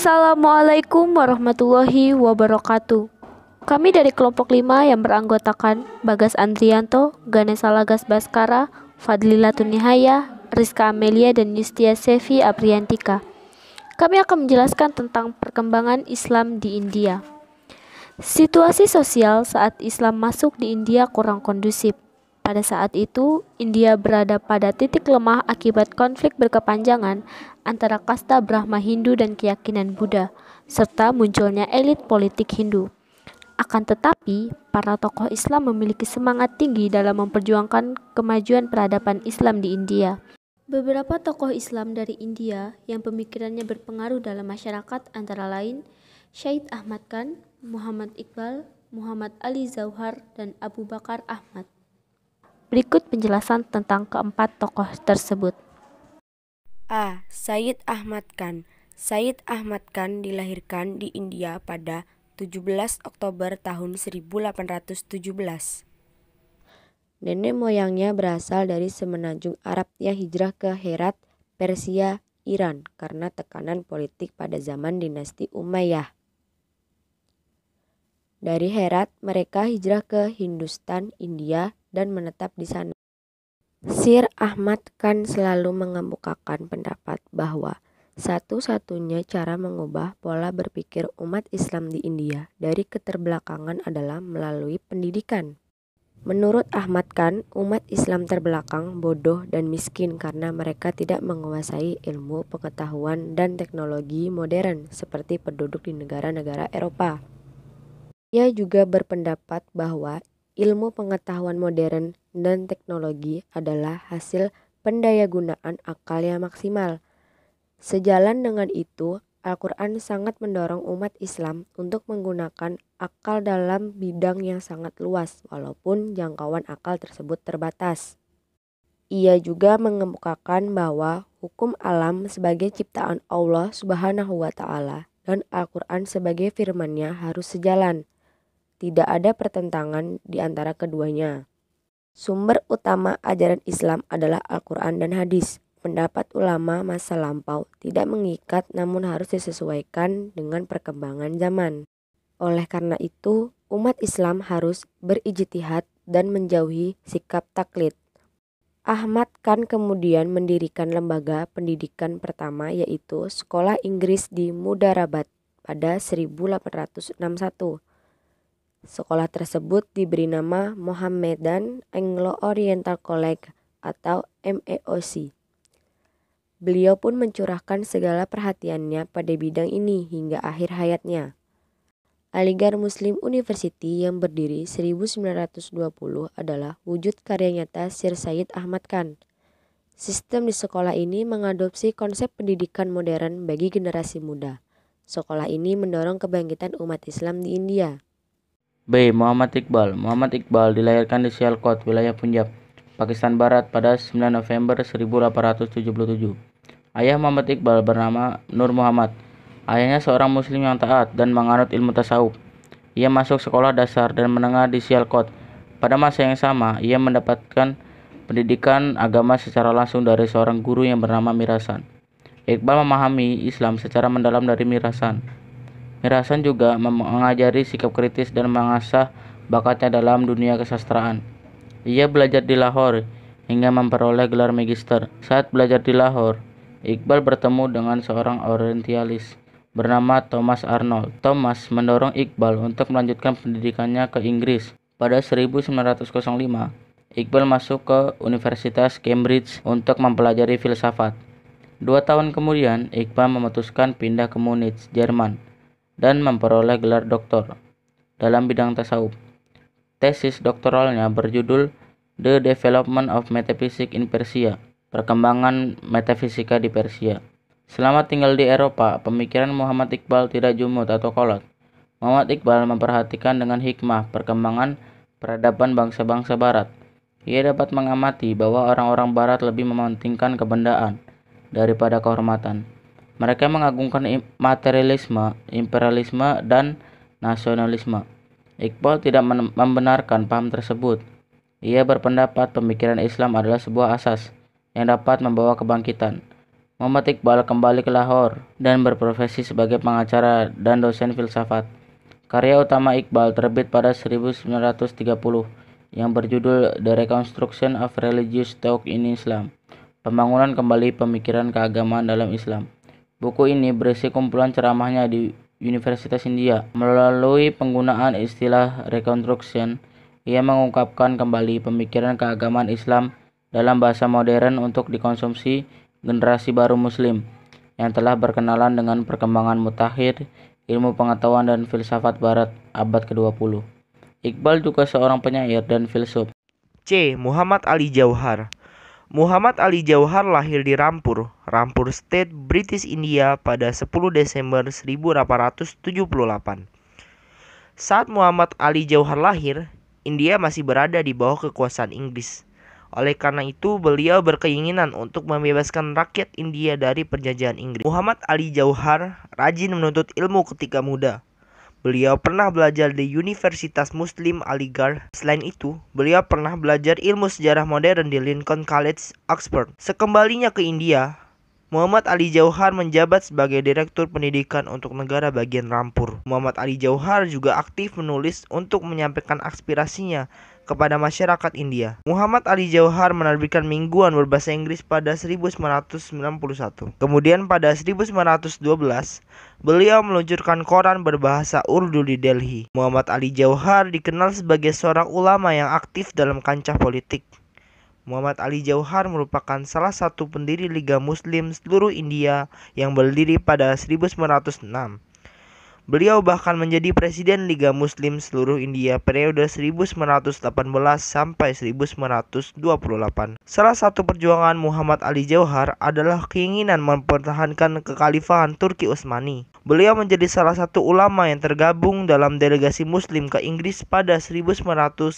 Assalamualaikum warahmatullahi wabarakatuh. Kami dari kelompok 5 yang beranggotakan Bagas Andrianto, Ganesa Lagas Baskara, Fadlila Tunihaya, Rizka Amelia, dan Yustia Sevi Apriantika. Kami akan menjelaskan tentang perkembangan Islam di India. Situasi sosial saat Islam masuk di India kurang kondusif pada saat itu, India berada pada titik lemah akibat konflik berkepanjangan antara kasta Brahma Hindu dan keyakinan Buddha, serta munculnya elit politik Hindu. Akan tetapi, para tokoh Islam memiliki semangat tinggi dalam memperjuangkan kemajuan peradaban Islam di India. Beberapa tokoh Islam dari India yang pemikirannya berpengaruh dalam masyarakat antara lain Syed Ahmad Khan, Muhammad Iqbal, Muhammad Ali Zauhar, dan Abu Bakar Ahmad. Berikut penjelasan tentang keempat tokoh tersebut. A. Sayyid Ahmad Khan Sayyid Ahmad Khan dilahirkan di India pada 17 Oktober tahun 1817. Nenek moyangnya berasal dari semenanjung Arab yang hijrah ke Herat, Persia, Iran karena tekanan politik pada zaman dinasti Umayyah. Dari Herat, mereka hijrah ke Hindustan, India, dan menetap di sana. Sir Ahmad Khan selalu mengemukakan pendapat bahwa satu-satunya cara mengubah pola berpikir umat Islam di India dari keterbelakangan adalah melalui pendidikan. Menurut Ahmad Khan, umat Islam terbelakang, bodoh, dan miskin karena mereka tidak menguasai ilmu, pengetahuan, dan teknologi modern seperti penduduk di negara-negara Eropa. Ia juga berpendapat bahwa ilmu pengetahuan modern dan teknologi adalah hasil pendayagunaan akal yang maksimal. Sejalan dengan itu, Al-Quran sangat mendorong umat Islam untuk menggunakan akal dalam bidang yang sangat luas, walaupun jangkauan akal tersebut terbatas. Ia juga mengemukakan bahwa hukum alam sebagai ciptaan Allah Subhanahu wa Ta'ala dan Al-Quran sebagai firman-Nya harus sejalan. Tidak ada pertentangan di antara keduanya. Sumber utama ajaran Islam adalah Al-Quran dan hadis. Pendapat ulama masa lampau tidak mengikat namun harus disesuaikan dengan perkembangan zaman. Oleh karena itu, umat Islam harus berijtihad dan menjauhi sikap taklid. Ahmad Khan kemudian mendirikan lembaga pendidikan pertama yaitu Sekolah Inggris di Mudarabat pada 1861. Sekolah tersebut diberi nama Mohammedan Anglo Oriental College atau MEOC. Beliau pun mencurahkan segala perhatiannya pada bidang ini hingga akhir hayatnya. Aligar Muslim University yang berdiri 1920 adalah wujud karya nyata Sir Said Ahmad Khan. Sistem di sekolah ini mengadopsi konsep pendidikan modern bagi generasi muda. Sekolah ini mendorong kebangkitan umat Islam di India. B. Muhammad Iqbal Muhammad Iqbal dilahirkan di Sialkot, wilayah Punjab, Pakistan Barat pada 9 November 1877. Ayah Muhammad Iqbal bernama Nur Muhammad. Ayahnya seorang muslim yang taat dan menganut ilmu tasawuf. Ia masuk sekolah dasar dan menengah di Sialkot. Pada masa yang sama, ia mendapatkan pendidikan agama secara langsung dari seorang guru yang bernama Mirasan. Iqbal memahami Islam secara mendalam dari Mirasan. Mirasan juga mengajari sikap kritis dan mengasah bakatnya dalam dunia kesastraan. Ia belajar di Lahore hingga memperoleh gelar magister. Saat belajar di Lahore, Iqbal bertemu dengan seorang orientalis bernama Thomas Arnold. Thomas mendorong Iqbal untuk melanjutkan pendidikannya ke Inggris. Pada 1905, Iqbal masuk ke Universitas Cambridge untuk mempelajari filsafat. Dua tahun kemudian, Iqbal memutuskan pindah ke Munich, Jerman dan memperoleh gelar doktor dalam bidang tasawuf. Tesis doktoralnya berjudul The Development of Metaphysics in Persia, Perkembangan Metafisika di Persia. Selama tinggal di Eropa, pemikiran Muhammad Iqbal tidak jumut atau kolot. Muhammad Iqbal memperhatikan dengan hikmah perkembangan peradaban bangsa-bangsa barat. Ia dapat mengamati bahwa orang-orang barat lebih mementingkan kebendaan daripada kehormatan. Mereka mengagungkan materialisme, imperialisme, dan nasionalisme. Iqbal tidak membenarkan paham tersebut. Ia berpendapat pemikiran Islam adalah sebuah asas yang dapat membawa kebangkitan. Muhammad Iqbal kembali ke Lahore dan berprofesi sebagai pengacara dan dosen filsafat. Karya utama Iqbal terbit pada 1930 yang berjudul The Reconstruction of Religious Talk in Islam, Pembangunan Kembali Pemikiran Keagamaan dalam Islam. Buku ini berisi kumpulan ceramahnya di Universitas India. Melalui penggunaan istilah reconstruction, ia mengungkapkan kembali pemikiran keagamaan Islam dalam bahasa modern untuk dikonsumsi generasi baru muslim yang telah berkenalan dengan perkembangan mutakhir, ilmu pengetahuan dan filsafat barat abad ke-20. Iqbal juga seorang penyair dan filsuf. C. Muhammad Ali Jauhar Muhammad Ali Jauhar lahir di Rampur, Rampur State, British India pada 10 Desember 1878. Saat Muhammad Ali Jauhar lahir, India masih berada di bawah kekuasaan Inggris. Oleh karena itu, beliau berkeinginan untuk membebaskan rakyat India dari perjanjian Inggris. Muhammad Ali Jauhar rajin menuntut ilmu ketika muda. Beliau pernah belajar di Universitas Muslim Aligarh. Selain itu, beliau pernah belajar ilmu sejarah modern di Lincoln College, Oxford. Sekembalinya ke India, Muhammad Ali Jauhar menjabat sebagai Direktur Pendidikan untuk Negara Bagian Rampur. Muhammad Ali Jauhar juga aktif menulis untuk menyampaikan aspirasinya kepada masyarakat India. Muhammad Ali Jauhar menerbitkan mingguan berbahasa Inggris pada 1991. Kemudian pada 1912, beliau meluncurkan koran berbahasa Urdu di Delhi. Muhammad Ali Jauhar dikenal sebagai seorang ulama yang aktif dalam kancah politik. Muhammad Ali Jauhar merupakan salah satu pendiri Liga Muslim seluruh India yang berdiri pada 1906. Beliau bahkan menjadi presiden Liga Muslim seluruh India periode 1918 sampai 1928. Salah satu perjuangan Muhammad Ali Jauhar adalah keinginan mempertahankan kekhalifahan Turki Utsmani. Beliau menjadi salah satu ulama yang tergabung dalam delegasi muslim ke Inggris pada 1919.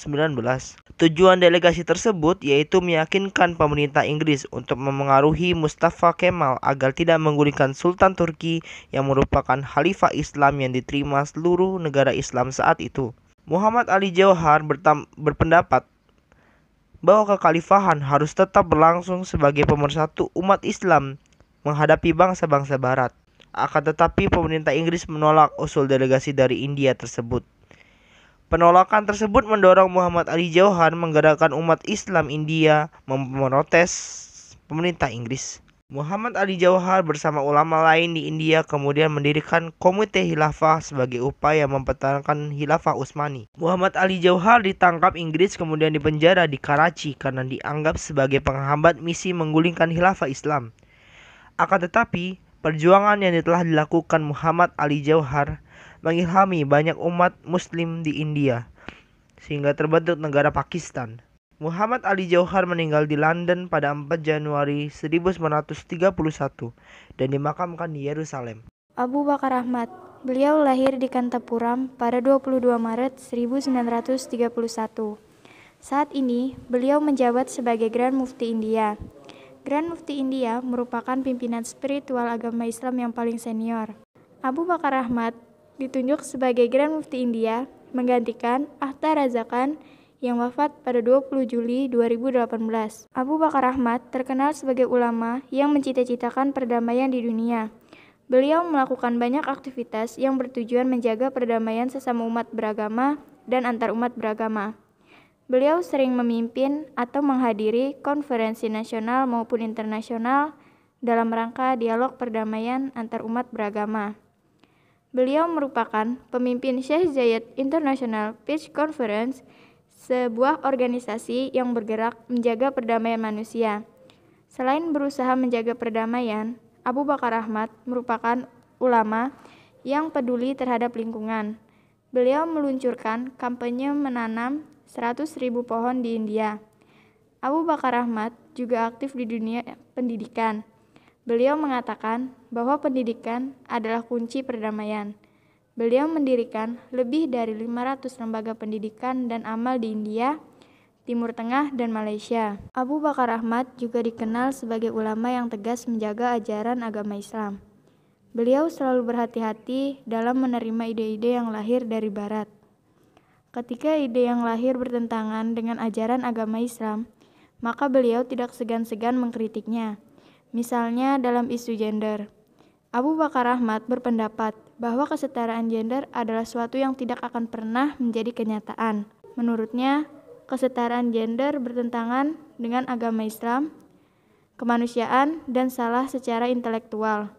Tujuan delegasi tersebut yaitu meyakinkan pemerintah Inggris untuk memengaruhi Mustafa Kemal agar tidak menggulingkan Sultan Turki yang merupakan khalifah Islam yang diterima seluruh negara Islam saat itu. Muhammad Ali Jauhar berpendapat bahwa kekhalifahan harus tetap berlangsung sebagai pemersatu umat Islam menghadapi bangsa-bangsa barat. Akan tetapi pemerintah Inggris menolak usul delegasi dari India tersebut. Penolakan tersebut mendorong Muhammad Ali Jauhar menggerakkan umat Islam India memprotes pemerintah Inggris. Muhammad Ali Jauhar bersama ulama lain di India kemudian mendirikan Komite hilafah sebagai upaya mempertahankan hilafah Utsmani. Muhammad Ali Jauhar ditangkap Inggris kemudian dipenjara di Karachi karena dianggap sebagai penghambat misi menggulingkan hilafah Islam. Akan tetapi, perjuangan yang telah dilakukan Muhammad Ali Jauhar mengilhami banyak umat muslim di India sehingga terbentuk negara Pakistan. Muhammad Ali Jauhar meninggal di London pada 4 Januari 1931 dan dimakamkan di Yerusalem. Abu Bakar Ahmad, beliau lahir di Kantapuram pada 22 Maret 1931. Saat ini, beliau menjabat sebagai Grand Mufti India. Grand Mufti India merupakan pimpinan spiritual agama Islam yang paling senior. Abu Bakar Ahmad ditunjuk sebagai Grand Mufti India, menggantikan Ahtar Razakan yang wafat pada 20 Juli 2018. Abu Bakar Ahmad terkenal sebagai ulama yang mencita-citakan perdamaian di dunia. Beliau melakukan banyak aktivitas yang bertujuan menjaga perdamaian sesama umat beragama dan antar umat beragama. Beliau sering memimpin atau menghadiri konferensi nasional maupun internasional dalam rangka dialog perdamaian antar umat beragama. Beliau merupakan pemimpin Syekh Zayed International Peace Conference sebuah organisasi yang bergerak menjaga perdamaian manusia. Selain berusaha menjaga perdamaian, Abu Bakar Ahmad merupakan ulama yang peduli terhadap lingkungan. Beliau meluncurkan kampanye menanam 100.000 pohon di India. Abu Bakar Ahmad juga aktif di dunia pendidikan. Beliau mengatakan bahwa pendidikan adalah kunci perdamaian. Beliau mendirikan lebih dari 500 lembaga pendidikan dan amal di India, Timur Tengah, dan Malaysia. Abu Bakar Ahmad juga dikenal sebagai ulama yang tegas menjaga ajaran agama Islam. Beliau selalu berhati-hati dalam menerima ide-ide yang lahir dari Barat. Ketika ide yang lahir bertentangan dengan ajaran agama Islam, maka beliau tidak segan-segan mengkritiknya. Misalnya dalam isu gender. Abu Bakar Rahmat berpendapat bahwa kesetaraan gender adalah suatu yang tidak akan pernah menjadi kenyataan. Menurutnya, kesetaraan gender bertentangan dengan agama Islam, kemanusiaan, dan salah secara intelektual.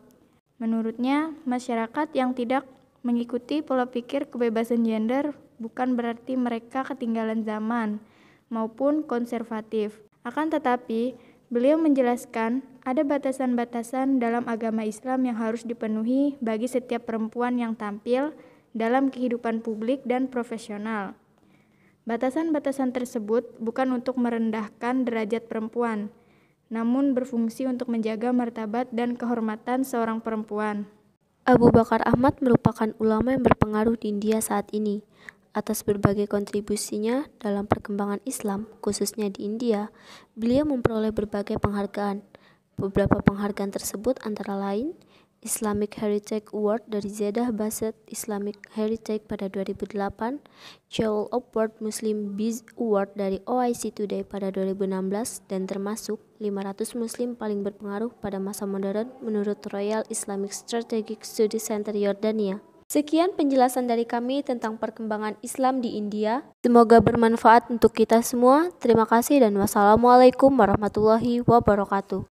Menurutnya, masyarakat yang tidak mengikuti pola pikir kebebasan gender bukan berarti mereka ketinggalan zaman maupun konservatif. Akan tetapi, Beliau menjelaskan, ada batasan-batasan dalam agama Islam yang harus dipenuhi bagi setiap perempuan yang tampil dalam kehidupan publik dan profesional. Batasan-batasan tersebut bukan untuk merendahkan derajat perempuan, namun berfungsi untuk menjaga martabat dan kehormatan seorang perempuan. Abu Bakar Ahmad merupakan ulama yang berpengaruh di India saat ini atas berbagai kontribusinya dalam perkembangan Islam, khususnya di India, beliau memperoleh berbagai penghargaan. Beberapa penghargaan tersebut antara lain Islamic Heritage Award dari Zedah Bassett Islamic Heritage pada 2008, Jawal Award Muslim Biz Award dari OIC Today pada 2016, dan termasuk 500 Muslim paling berpengaruh pada masa modern menurut Royal Islamic Strategic Studies Center Yordania. Sekian penjelasan dari kami tentang perkembangan Islam di India. Semoga bermanfaat untuk kita semua. Terima kasih dan wassalamualaikum warahmatullahi wabarakatuh.